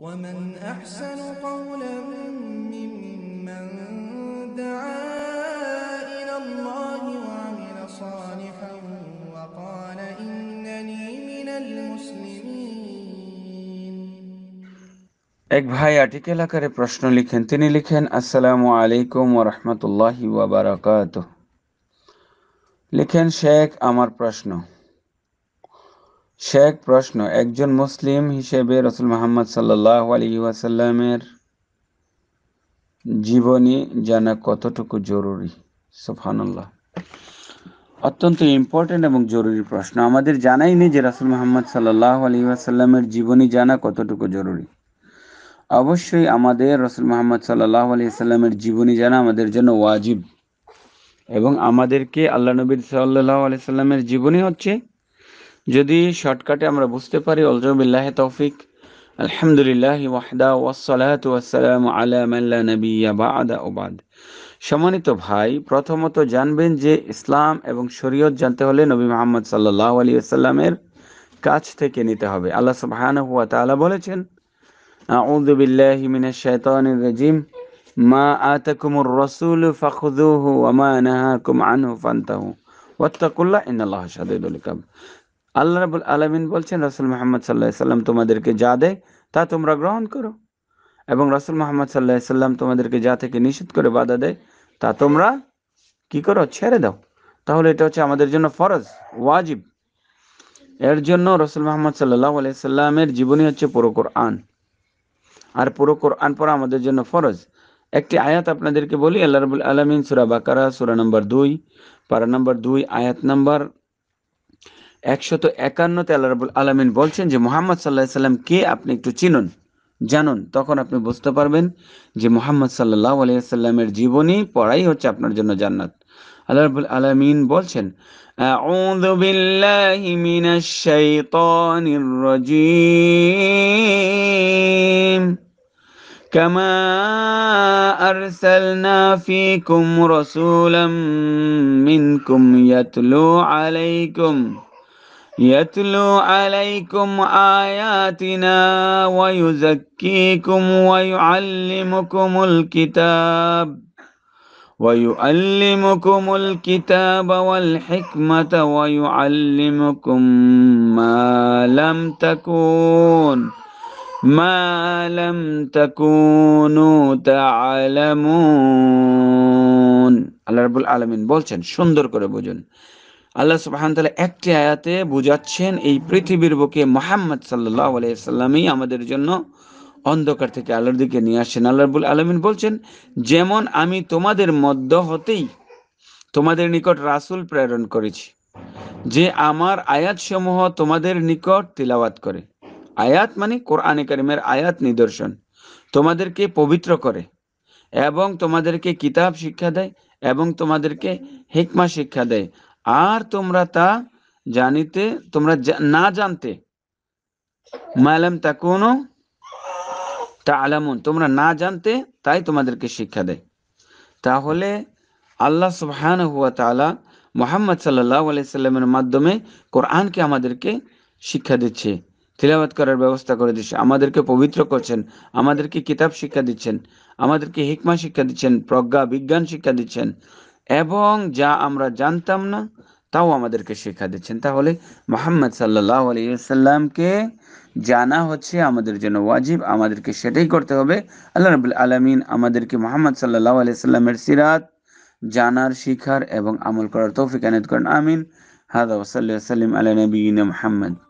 ومن أحسن قولا ممن دعا إلى الله وعمل صالحا وقال إنني من المسلمين এক ভাই আর্টিকেল আকারে প্রশ্ন লিখেন তিনি লিখেন আসসালামু আলাইকুম ওরহমতুল্লাহি ওয়াবারাকাত লিখেন শেখ আমার প্রশ্ন শেখ প্রশ্ন একজন মুসলিম হিসেবে রসুল মোহাম্মদ সাল্লাহ জীবনী জানা কতটুকু জরুরি সোফানুল্লাহ অত্যন্ত ইম্পর্টেন্ট এবং জরুরি প্রশ্ন আমাদের জানাই নেই যে রসুল মোহাম্মদ সাল্লাহ আলী আসাল্লামের জীবনী জানা কতটুকু জরুরি অবশ্যই আমাদের রসুল মোহাম্মদ সাল্লাহ আলী আসাল্লামের জীবনী জানা আমাদের জন্য ওয়াজিব এবং আমাদেরকে আল্লাহ নবী সাল্লাহ আলি সাল্লামের জীবনী হচ্ছে যদি শর্টকাটে আমরা বুঝতে পারি অলজবিল্লাহ তৌফিক আলহামদুলিল্লাহ ওয়াহদা ওয়াসালাত ওয়াসালাম আলা মাল্লা নবিয়া বাদা ওবাদ সম্মানিত ভাই প্রথমত জানবেন যে ইসলাম এবং শরীয়ত জানতে হলে নবী মোহাম্মদ সাল্লাহ আলী আসাল্লামের কাছ থেকে নিতে হবে আল্লাহ সুবহান হুয়া বলেছেন আউযু বিল্লাহি মিনাশ শাইতানির রাজিম মা আতাকুমুর রাসূল ফাখুযুহু ওয়া মা নাহাকুম আনহু ফান্তাহু ওয়াত্তাকুল্লাহ ইন্নাল্লাহা শাদীদুল ইকাব আল্লাহ রাবুল আলমিন বলছেন রাসুল মোহাম্মদ সাল্লাহ সাল্লাম তোমাদেরকে যা দেয় তা তোমরা গ্রহণ করো এবং রাসুল মোহাম্মদ সাল্লাহ সাল্লাম তোমাদেরকে যা থেকে নিষেধ করে বাধা দেয় তা তোমরা কি করো ছেড়ে দাও তাহলে এটা হচ্ছে আমাদের জন্য ফরজ ওয়াজিব এর জন্য রসুল মোহাম্মদ সাল্লাহ সাল্লামের জীবনী হচ্ছে পুরো আন আর পুরো আন পরা আমাদের জন্য ফরজ একটি আয়াত আপনাদেরকে বলি আল্লাহ রবুল আলমিন সুরা বাকারা সুরা নম্বর দুই পারা নম্বর দুই আয়াত নম্বর একশত একান্নতে আল্লাহ রাবুল আলমিন বলছেন যে মোহাম্মদ সাল্লাহ সাল্লাম কে আপনি একটু চিনুন জানুন তখন আপনি বুঝতে পারবেন যে মোহাম্মদ সাল্লাহ আলিয়াল্লামের জীবনী পড়াই হচ্ছে আপনার জন্য জান্নাত আল্লাহ আলমিন বলছেন كما أرسلنا فيكم رسولا منكم يتلو عليكم يَتْلُو عَلَيْكُمْ آيَاتِنَا وَيُزَكِّيكُمْ وَيُعَلِّمُكُمُ الْكِتَابَ وَيُعَلِّمُكُمُ الْكِتَابَ وَالْحِكْمَةَ وَيُعَلِّمُكُم مَّا لَمْ تَكُونُوا مَا لَمْ تَكُونُوا تَعْلَمُونَ আল্লাহ রাব্বুল আলামিন বলছেন সুন্দর করে বুঝুন আল্লাহ সুবাহান একটি আয়াতে বুঝাচ্ছেন এই পৃথিবীর বুকে মোহাম্মদ সাল্লাহ আলাইসাল্লামই আমাদের জন্য অন্ধকার থেকে আলোর দিকে নিয়ে আসছেন আল্লাহবুল আলমিন বলছেন যেমন আমি তোমাদের মধ্য হতেই তোমাদের নিকট রাসুল প্রেরণ করেছি যে আমার আয়াতসমূহ তোমাদের নিকট তিলাওয়াত করে আয়াত মানে কোরআনে করিমের আয়াত নিদর্শন তোমাদেরকে পবিত্র করে এবং তোমাদেরকে কিতাব শিক্ষা দেয় এবং তোমাদেরকে হেকমা শিক্ষা দেয় আর তোমরা তা জানিতে তোমরা না জানতে মালাম তা কোনো তা আলামুন তোমরা না জানতে তাই তোমাদেরকে শিক্ষা দেয় তাহলে আল্লাহ সুহান হুয়া তালা মোহাম্মদ সাল্লাহামের মাধ্যমে কোরআনকে আমাদেরকে শিক্ষা দিচ্ছে তিলাবাত করার ব্যবস্থা করে দিচ্ছে আমাদেরকে পবিত্র করছেন আমাদেরকে কিতাব শিক্ষা দিচ্ছেন আমাদেরকে হিকমা শিক্ষা দিচ্ছেন প্রজ্ঞা বিজ্ঞান শিক্ষা দিচ্ছেন এবং যা আমরা জানতাম না তাও আমাদেরকে শেখা দিচ্ছেন তাহলে মোহাম্মদ সাল্লাহ আলিয়াল্লামকে জানা হচ্ছে আমাদের জন্য ওয়াজিব আমাদেরকে সেটাই করতে হবে আল্লাহ রবুল আলমিন আমাদেরকে মোহাম্মদ সাল্লাহ আলিয়াল্লামের সিরাত জানার শিখার এবং আমল করার তৌফিক আনাত করেন আমিন হাদা ওসাল্লাম আলা নবীন মোহাম্মদ